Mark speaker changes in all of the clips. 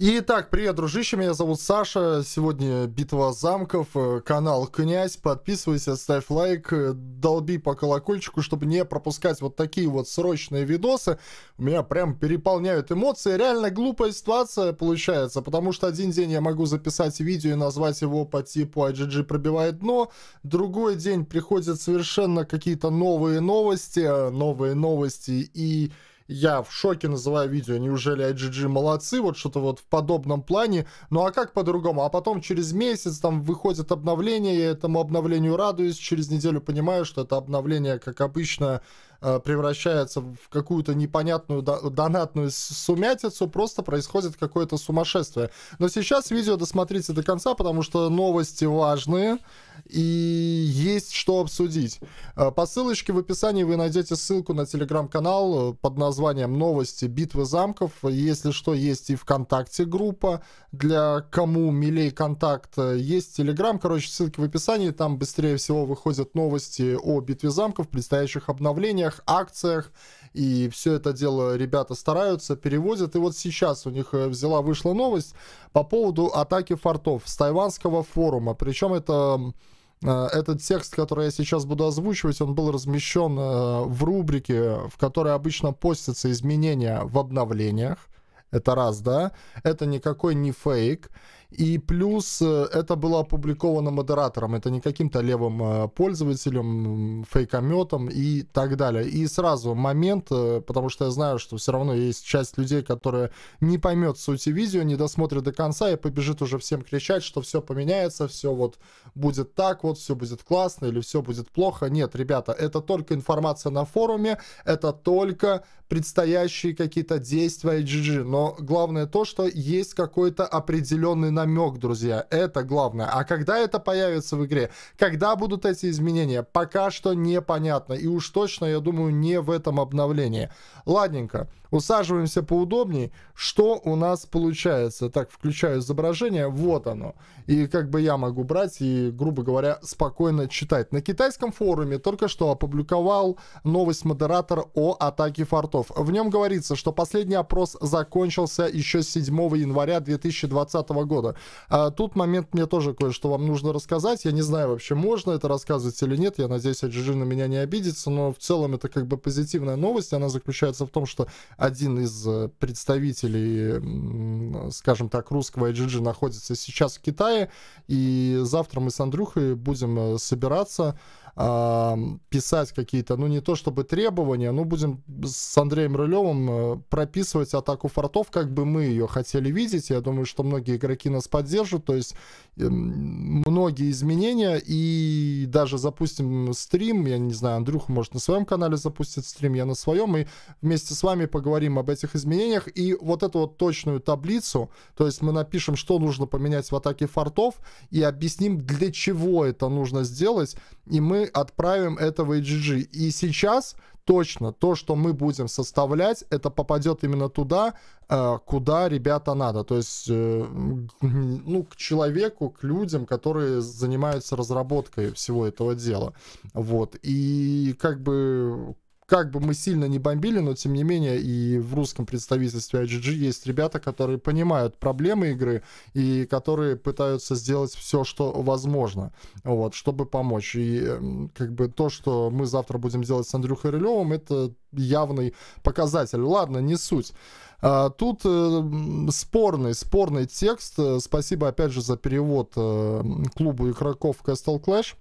Speaker 1: Итак, привет, дружище, меня зовут Саша. Сегодня битва замков, э, канал Князь. Подписывайся, ставь лайк, э, долби по колокольчику, чтобы не пропускать вот такие вот срочные видосы. У меня прям переполняют эмоции. Реально глупая ситуация получается, потому что один день я могу записать видео и назвать его по типу IGG пробивает дно. Другой день приходят совершенно какие-то новые новости, э, новые новости и я в шоке называю видео, неужели IGG молодцы, вот что-то вот в подобном плане, ну а как по-другому, а потом через месяц там выходит обновление, я этому обновлению радуюсь, через неделю понимаю, что это обновление, как обычно, Э, превращается в какую-то непонятную донатную сумятицу, просто происходит какое-то сумасшествие. Но сейчас видео досмотрите до конца, потому что новости важные и есть что обсудить. Э, по ссылочке в описании вы найдете ссылку на телеграм-канал э, под названием «Новости битвы замков». Если что, есть и ВКонтакте группа для кому милей контакт. Есть телеграм, короче, ссылки в описании. Там быстрее всего выходят новости о битве замков, предстоящих обновлениях всех акциях, и все это дело ребята стараются, переводят. И вот сейчас у них э, взяла, вышла новость по поводу атаки фортов с тайванского форума. Причем это э, этот текст, который я сейчас буду озвучивать, он был размещен э, в рубрике, в которой обычно постятся изменения в обновлениях. Это раз, да. Это никакой не фейк. И плюс э, это было опубликовано модератором, это не каким-то левым э, пользователем, фейкометом и так далее. И сразу момент, э, потому что я знаю, что все равно есть часть людей, которые не поймет сути видео, не досмотрит до конца и побежит уже всем кричать, что все поменяется, все вот будет так, вот все будет классно или все будет плохо. Нет, ребята, это только информация на форуме, это только предстоящие какие-то действия GG, но главное то, что есть какой-то определенный намек, друзья. Это главное. А когда это появится в игре? Когда будут эти изменения? Пока что непонятно. И уж точно, я думаю, не в этом обновлении. Ладненько. Усаживаемся поудобнее. Что у нас получается? Так, включаю изображение. Вот оно. И как бы я могу брать и, грубо говоря, спокойно читать. На китайском форуме только что опубликовал новость модератор о атаке фортов. В нем говорится, что последний опрос закончился еще 7 января 2020 года. А, тут момент мне тоже кое-что вам нужно рассказать. Я не знаю вообще, можно это рассказывать или нет. Я надеюсь, Аджижи на меня не обидится, но в целом это как бы позитивная новость. Она заключается в том, что один из э, представителей, скажем так, русского IGG находится сейчас в Китае, и завтра мы с Андрюхой будем э, собираться писать какие-то, ну не то чтобы требования, но будем с Андреем Рылевым э, прописывать атаку фортов, как бы мы ее хотели видеть. Я думаю, что многие игроки нас поддержат, то есть эм, многие изменения и даже запустим стрим, я не знаю, Андрюха может на своем канале запустит стрим, я на своем, и вместе с вами поговорим об этих изменениях и вот эту вот точную таблицу, то есть мы напишем, что нужно поменять в атаке фортов и объясним, для чего это нужно сделать, и мы отправим это в HGG. И сейчас точно то, что мы будем составлять, это попадет именно туда, э, куда ребята надо. То есть, э, ну, к человеку, к людям, которые занимаются разработкой всего этого дела. Вот. И как бы как бы мы сильно не бомбили, но тем не менее и в русском представительстве IGG есть ребята, которые понимают проблемы игры и которые пытаются сделать все, что возможно, вот, чтобы помочь. И эм, как бы то, что мы завтра будем делать с Андрюхой Рылевым, это явный показатель. Ладно, не суть. А, тут э, спорный, спорный текст. Э, спасибо, опять же, за перевод э, клубу игроков Castle Clash.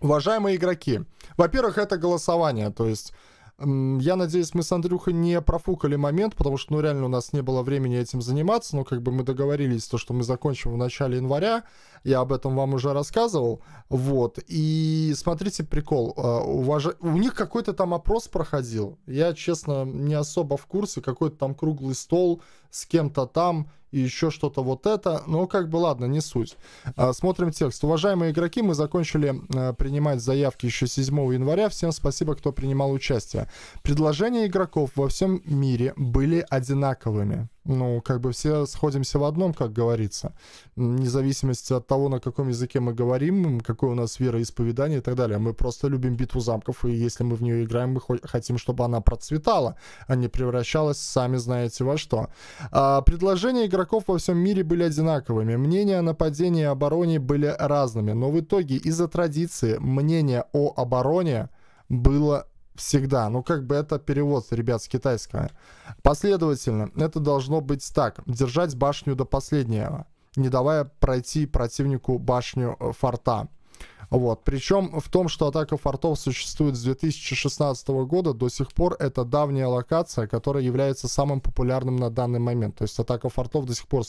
Speaker 1: Уважаемые игроки, во-первых, это голосование, то есть... Я надеюсь, мы с Андрюхой не профукали момент, потому что, ну, реально у нас не было времени этим заниматься, но как бы мы договорились, то, что мы закончим в начале января, я об этом вам уже рассказывал, вот, и смотрите прикол, э, уваж... у них какой-то там опрос проходил, я, честно, не особо в курсе, какой-то там круглый стол с кем-то там, и еще что-то вот это. Ну, как бы, ладно, не суть. А, смотрим текст. Уважаемые игроки, мы закончили а, принимать заявки еще 7 января. Всем спасибо, кто принимал участие. Предложения игроков во всем мире были одинаковыми ну, как бы все сходимся в одном, как говорится. Вне зависимости от того, на каком языке мы говорим, какое у нас вероисповедание и так далее. Мы просто любим битву замков, и если мы в нее играем, мы хотим, чтобы она процветала, а не превращалась, сами знаете, во что. А, предложения игроков во всем мире были одинаковыми. Мнения о нападении и обороне были разными. Но в итоге из-за традиции мнение о обороне было всегда. Ну, как бы это перевод, ребят, с китайского. Последовательно. Это должно быть так. Держать башню до последнего, не давая пройти противнику башню э, форта. Вот. Причем в том, что атака фортов существует с 2016 года, до сих пор это давняя локация, которая является самым популярным на данный момент. То есть атака фортов до сих пор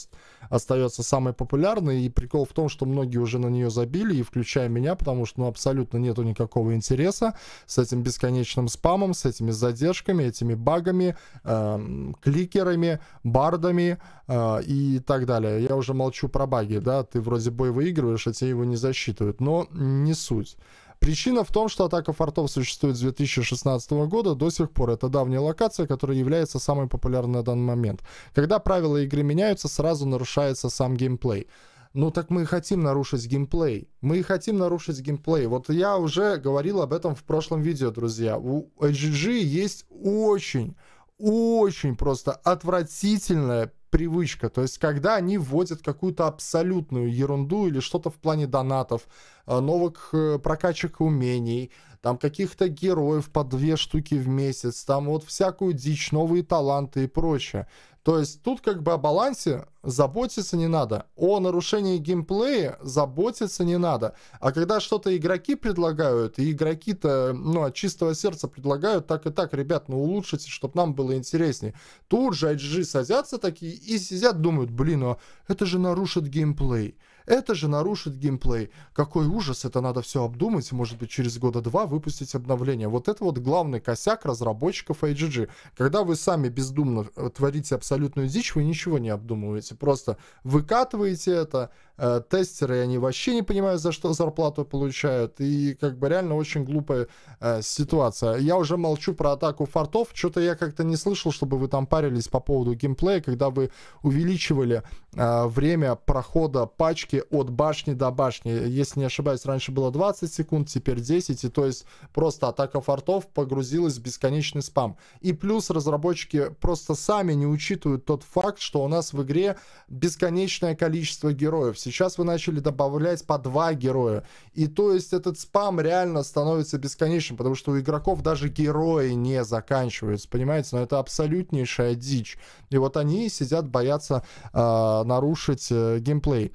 Speaker 1: остается самой популярной, и прикол в том, что многие уже на нее забили, и включая меня, потому что ну, абсолютно нету никакого интереса с этим бесконечным спамом, с этими задержками, этими багами, эм, кликерами, бардами э, и так далее. Я уже молчу про баги, да, ты вроде бой выигрываешь, а тебе его не засчитывают. Но не суть. Причина в том, что атака фортов существует с 2016 года до сих пор. Это давняя локация, которая является самой популярной на данный момент. Когда правила игры меняются, сразу нарушается сам геймплей. Ну так мы и хотим нарушить геймплей. Мы и хотим нарушить геймплей. Вот я уже говорил об этом в прошлом видео, друзья. У HGG есть очень, очень просто отвратительная привычка. То есть, когда они вводят какую-то абсолютную ерунду или что-то в плане донатов, э, новых э, прокачек умений, там каких-то героев по две штуки в месяц, там вот всякую дичь, новые таланты и прочее. То есть тут как бы о балансе заботиться не надо, о нарушении геймплея заботиться не надо. А когда что-то игроки предлагают, и игроки-то ну, от чистого сердца предлагают, так и так, ребят, ну улучшите, чтобы нам было интереснее. Тут же IGG садятся такие и сидят, думают, блин, а это же нарушит геймплей это же нарушит геймплей. Какой ужас, это надо все обдумать, может быть, через года два выпустить обновление. Вот это вот главный косяк разработчиков IGG. Когда вы сами бездумно э, творите абсолютную дичь, вы ничего не обдумываете, просто выкатываете это, Э, тестеры, они вообще не понимают, за что зарплату получают, и как бы реально очень глупая э, ситуация. Я уже молчу про атаку фортов, что-то я как-то не слышал, чтобы вы там парились по поводу геймплея, когда вы увеличивали э, время прохода пачки от башни до башни. Если не ошибаюсь, раньше было 20 секунд, теперь 10, и то есть просто атака фортов погрузилась в бесконечный спам. И плюс разработчики просто сами не учитывают тот факт, что у нас в игре бесконечное количество героев. Сейчас вы начали добавлять по два героя. И то есть этот спам реально становится бесконечным, потому что у игроков даже герои не заканчиваются, понимаете? Но это абсолютнейшая дичь. И вот они сидят, боятся э, нарушить э, геймплей.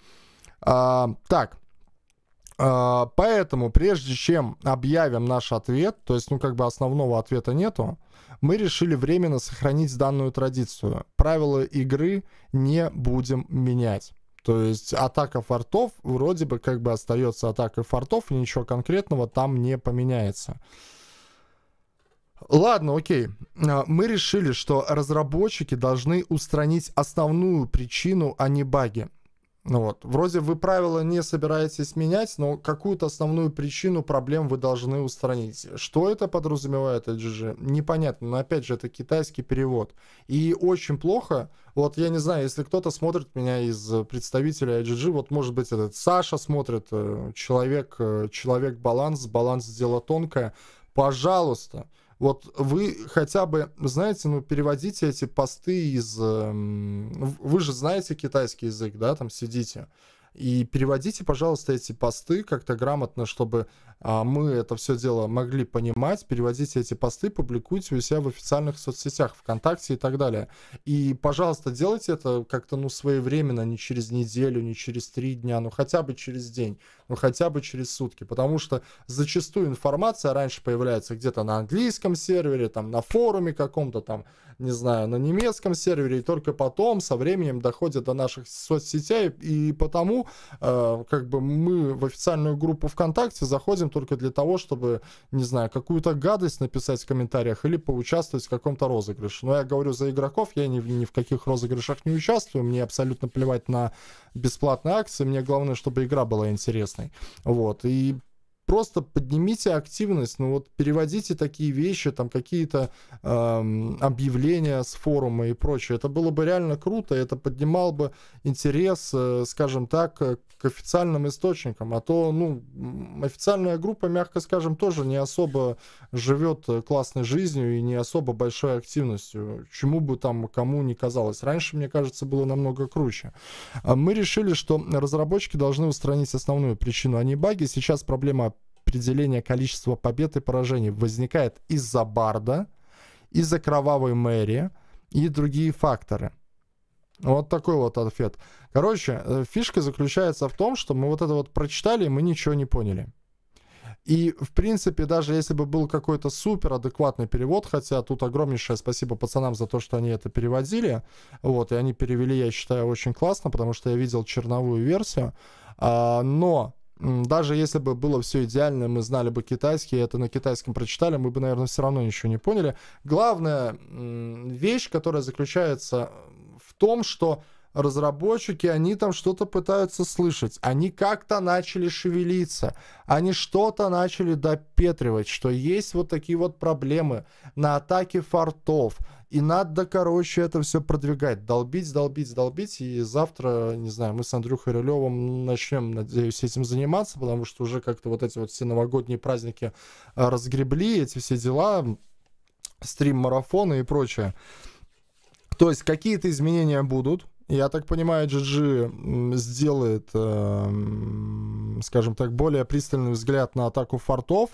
Speaker 1: Э, так. Э, поэтому, прежде чем объявим наш ответ, то есть, ну, как бы основного ответа нету, мы решили временно сохранить данную традицию. Правила игры не будем менять. То есть атака фортов вроде бы как бы остается атакой фортов, ничего конкретного там не поменяется. Ладно, окей. А, мы решили, что разработчики должны устранить основную причину, а не баги. Ну вот, вроде вы правила не собираетесь менять, но какую-то основную причину проблем вы должны устранить. Что это подразумевает, же непонятно, но опять же, это китайский перевод. И очень плохо, вот я не знаю, если кто-то смотрит меня из представителя IGG, вот может быть этот Саша смотрит, э, человек, э, человек баланс, баланс дело тонкое, пожалуйста, пожалуйста, вот вы хотя бы, знаете, ну, переводите эти посты из... Эм, вы же знаете китайский язык, да, там сидите. И переводите, пожалуйста, эти посты как-то грамотно, чтобы а, мы это все дело могли понимать. Переводите эти посты, публикуйте у себя в официальных соцсетях, ВКонтакте и так далее. И, пожалуйста, делайте это как-то, ну, своевременно, не через неделю, не через три дня, ну, хотя бы через день, ну, хотя бы через сутки. Потому что зачастую информация раньше появляется где-то на английском сервере, там, на форуме каком-то, там, не знаю, на немецком сервере, и только потом со временем доходит до наших соцсетей, и потому э, как бы мы в официальную группу ВКонтакте заходим только для того, чтобы, не знаю, какую-то гадость написать в комментариях или поучаствовать в каком-то розыгрыше. Но я говорю за игроков, я ни, ни в каких розыгрышах не участвую, мне абсолютно плевать на бесплатные акции, мне главное, чтобы игра была интересной. Вот, и просто поднимите активность, ну вот переводите такие вещи, там какие-то эм, объявления с форума и прочее. Это было бы реально круто, это поднимал бы интерес, э, скажем так, э, к официальным источникам. А то, ну, официальная группа, мягко скажем, тоже не особо живет э, классной жизнью и не особо большой активностью, чему бы там кому не казалось. Раньше, мне кажется, было намного круче. А мы решили, что разработчики должны устранить основную причину, а не баги. Сейчас проблема распределение количества побед и поражений возникает из-за Барда, из-за Кровавой Мэри и другие факторы. Вот такой вот ответ. Короче, э, фишка заключается в том, что мы вот это вот прочитали, и мы ничего не поняли. И, в принципе, даже если бы был какой-то супер адекватный перевод, хотя тут огромнейшее спасибо пацанам за то, что они это переводили, вот, и они перевели, я считаю, очень классно, потому что я видел черновую версию, а, но даже если бы было все идеально, мы знали бы китайский, это на китайском прочитали, мы бы, наверное, все равно ничего не поняли. Главная вещь, которая заключается в том, что разработчики, они там что-то пытаются слышать. Они как-то начали шевелиться. Они что-то начали допетривать, что есть вот такие вот проблемы на атаке фортов, и надо, короче, это все продвигать. Долбить, долбить, долбить. И завтра, не знаю, мы с Андрюхой Рылевым начнем, надеюсь, этим заниматься, потому что уже как-то вот эти вот все новогодние праздники а, разгребли, эти все дела, стрим-марафоны и прочее. То есть какие-то изменения будут. Я так понимаю, GG сделает, э, скажем так, более пристальный взгляд на атаку фортов.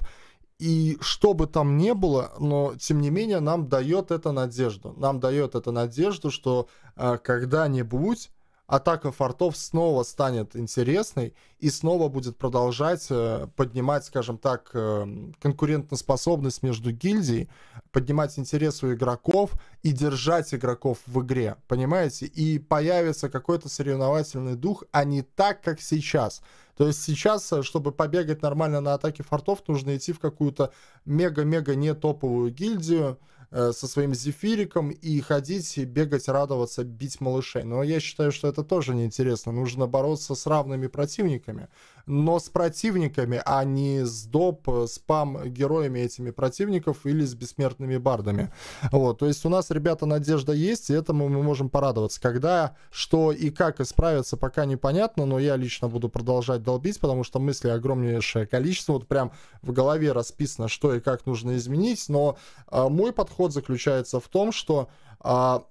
Speaker 1: И что бы там ни было, но тем не менее нам дает это надежду. Нам дает это надежду, что э, когда-нибудь атака фортов снова станет интересной и снова будет продолжать э, поднимать, скажем так, э, конкурентоспособность между гильдией, поднимать интерес у игроков и держать игроков в игре, понимаете? И появится какой-то соревновательный дух, а не так, как сейчас. То есть сейчас, э, чтобы побегать нормально на атаке фортов, нужно идти в какую-то мега-мега не топовую гильдию, Э, со своим зефириком и ходить, и бегать, радоваться, бить малышей. Но я считаю, что это тоже неинтересно. Нужно бороться с равными противниками но с противниками, а не с доп, спам-героями этими противников или с бессмертными бардами. Вот, то есть у нас, ребята, надежда есть, и этому мы можем порадоваться. Когда, что и как исправиться, пока непонятно, но я лично буду продолжать долбить, потому что мысли огромнейшее количество, вот прям в голове расписано, что и как нужно изменить, но э, мой подход заключается в том, что а,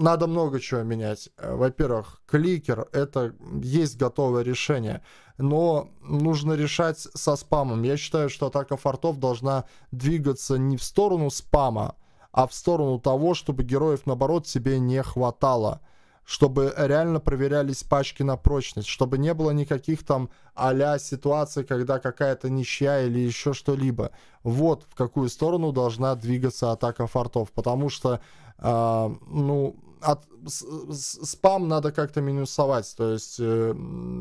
Speaker 1: надо много чего менять. Э, во-первых, кликер — это есть готовое решение, но нужно решать со спамом. Я считаю, что атака фортов должна двигаться не в сторону спама, а в сторону того, чтобы героев, наоборот, себе не хватало чтобы реально проверялись пачки на прочность, чтобы не было никаких там а ситуаций, когда какая-то ничья или еще что-либо. Вот в какую сторону должна двигаться атака фортов, потому что, э, ну, от, с, спам надо как-то минусовать, то есть э,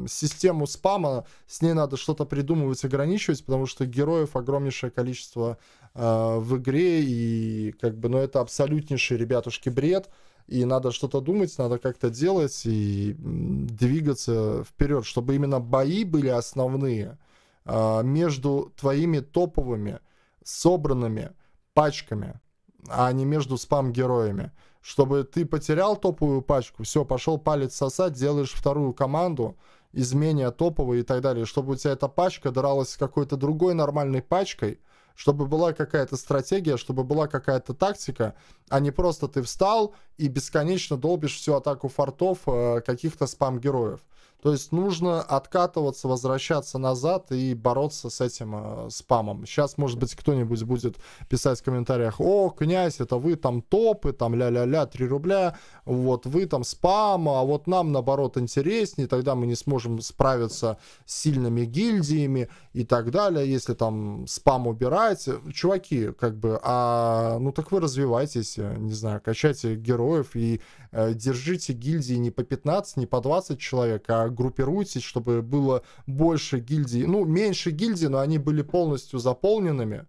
Speaker 1: систему спама, с ней надо что-то придумывать, ограничивать, потому что героев огромнейшее количество э, в игре, и как бы, ну это абсолютнейший, ребятушки, бред, и надо что-то думать, надо как-то делать и двигаться вперед, чтобы именно бои были основные э, между твоими топовыми собранными пачками, а не между спам-героями чтобы ты потерял топовую пачку, все, пошел палец сосать, делаешь вторую команду, изменя топовой и так далее, чтобы у тебя эта пачка дралась с какой-то другой нормальной пачкой, чтобы была какая-то стратегия, чтобы была какая-то тактика, а не просто ты встал и бесконечно долбишь всю атаку фортов э, каких-то спам-героев. То есть нужно откатываться, возвращаться назад и бороться с этим э, спамом. Сейчас, может быть, кто-нибудь будет писать в комментариях, о, князь, это вы там топы, там ля-ля-ля, 3 рубля, вот вы там спам, а вот нам, наоборот, интереснее, тогда мы не сможем справиться с сильными гильдиями и так далее, если там спам убирать. Чуваки, как бы, а, ну так вы развивайтесь, э, не знаю, качайте героев и э, держите гильдии не по 15, не по 20 человек, а как группируйтесь, чтобы было больше гильдий, ну, меньше гильдий, но они были полностью заполненными,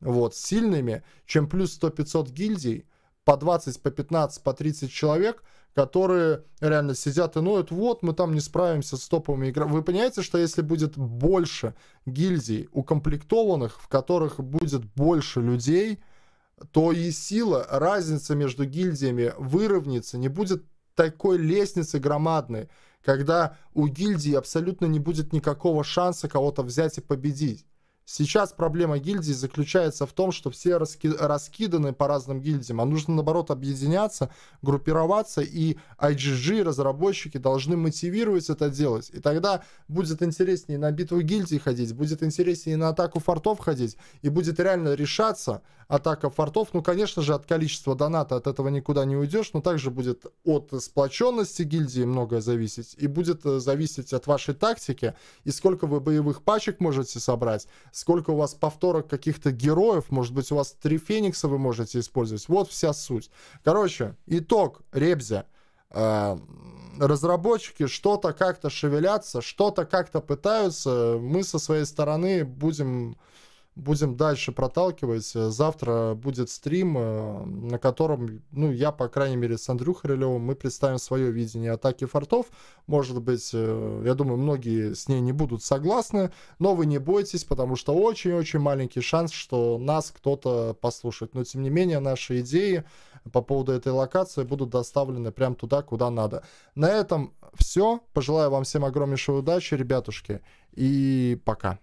Speaker 1: вот, сильными, чем плюс 100-500 гильдий, по 20, по 15, по 30 человек, которые реально сидят и ноют, вот, мы там не справимся с топовыми играми. Вы понимаете, что если будет больше гильдий укомплектованных, в которых будет больше людей, то и сила, разница между гильдиями выровняется, не будет такой лестницы громадной когда у гильдии абсолютно не будет никакого шанса кого-то взять и победить. Сейчас проблема гильдии заключается в том, что все раски раскиданы по разным гильдиям, а нужно, наоборот, объединяться, группироваться, и IGG, разработчики должны мотивировать это делать. И тогда будет интереснее на битву гильдии ходить, будет интереснее на атаку фортов ходить, и будет реально решаться атака фортов. Ну, конечно же, от количества доната от этого никуда не уйдешь, но также будет от сплоченности гильдии многое зависеть, и будет э, зависеть от вашей тактики, и сколько вы боевых пачек можете собрать, сколько у вас повторок каких-то героев, может быть, у вас три феникса вы можете использовать. Вот вся суть. Короче, итог, Ребзя. Э, разработчики что-то как-то шевелятся, что-то как-то пытаются. Мы со своей стороны будем будем дальше проталкивать. Э, завтра будет стрим, э, на котором, ну, я, по крайней мере, с Андрюхой Рылевым, мы представим свое видение атаки фортов. Может быть, э, я думаю, многие с ней не будут согласны, но вы не бойтесь, потому что очень-очень маленький шанс, что нас кто-то послушает. Но, тем не менее, наши идеи по поводу этой локации будут доставлены прямо туда, куда надо. На этом все. Пожелаю вам всем огромнейшей удачи, ребятушки, и пока.